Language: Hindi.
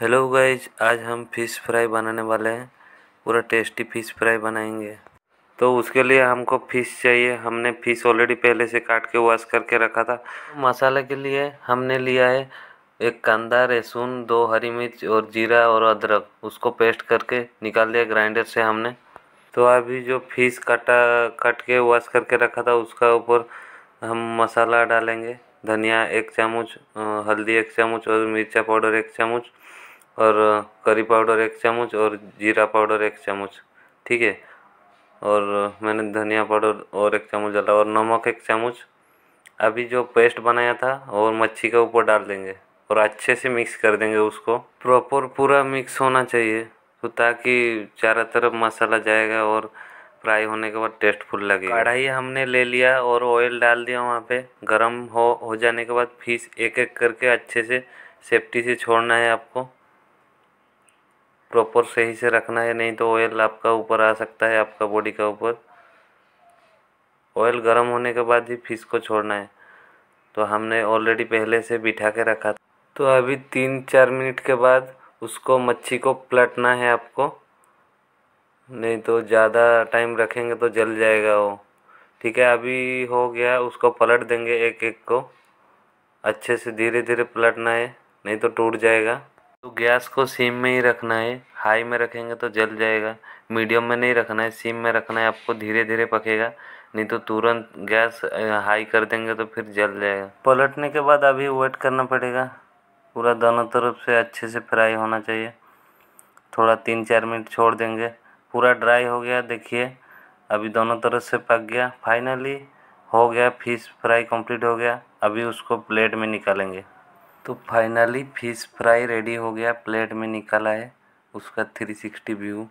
हेलो गाइज आज हम फ़िश फ्राई बनाने वाले हैं पूरा टेस्टी फ़िश फ्राई बनाएंगे तो उसके लिए हमको फ़िश चाहिए हमने फ़िश ऑलरेडी पहले से काट के वॉश करके रखा था मसाले के लिए हमने लिया है एक कंदा लहसुन दो हरी मिर्च और जीरा और अदरक उसको पेस्ट करके निकाल दिया ग्राइंडर से हमने तो अभी जो फिश काटा कट के वॉश करके रखा था उसका ऊपर हम मसाला डालेंगे धनिया एक चम्मच हल्दी एक चम्मच और मिर्चा पाउडर एक चम्मच और करी पाउडर एक चम्मच और जीरा पाउडर एक चम्मच ठीक है और मैंने धनिया पाउडर और एक चम्मच डाला और नमक एक चम्मच अभी जो पेस्ट बनाया था और मच्छी के ऊपर डाल देंगे और अच्छे से मिक्स कर देंगे उसको प्रॉपर पूरा मिक्स होना चाहिए तो ताकि चारों तरफ मसाला जाएगा और फ्राई होने के बाद टेस्टफुल लगेगा कढ़ाई हमने ले लिया और ऑयल डाल दिया वहाँ पे गरम हो हो जाने के बाद फिश एक एक करके अच्छे से सेफ्टी से छोड़ना है आपको प्रॉपर सही से रखना है नहीं तो ऑयल आपका ऊपर आ सकता है आपका बॉडी का ऊपर ऑयल गर्म होने के बाद ही फिश को छोड़ना है तो हमने ऑलरेडी पहले से बिठा के रखा था तो अभी तीन चार मिनट के बाद उसको मच्छी को पलटना है आपको नहीं तो ज़्यादा टाइम रखेंगे तो जल जाएगा वो ठीक है अभी हो गया उसको पलट देंगे एक एक को अच्छे से धीरे धीरे पलटना है नहीं तो टूट जाएगा तो गैस को सीम में ही रखना है हाई में रखेंगे तो जल जाएगा मीडियम में नहीं रखना है सीम में रखना है आपको धीरे धीरे पकेगा नहीं तो तुरंत गैस हाई कर देंगे तो फिर जल जाएगा पलटने के बाद अभी वेट करना पड़ेगा पूरा दोनों तरफ से अच्छे से फ्राई होना चाहिए थोड़ा तीन चार मिनट छोड़ देंगे पूरा ड्राई हो गया देखिए अभी दोनों तरफ से पक गया फाइनली हो गया फिश फ्राई कंप्लीट हो गया अभी उसको प्लेट में निकालेंगे तो फाइनली फिश फ्राई रेडी हो गया प्लेट में निकाला है उसका थ्री सिक्सटी व्यू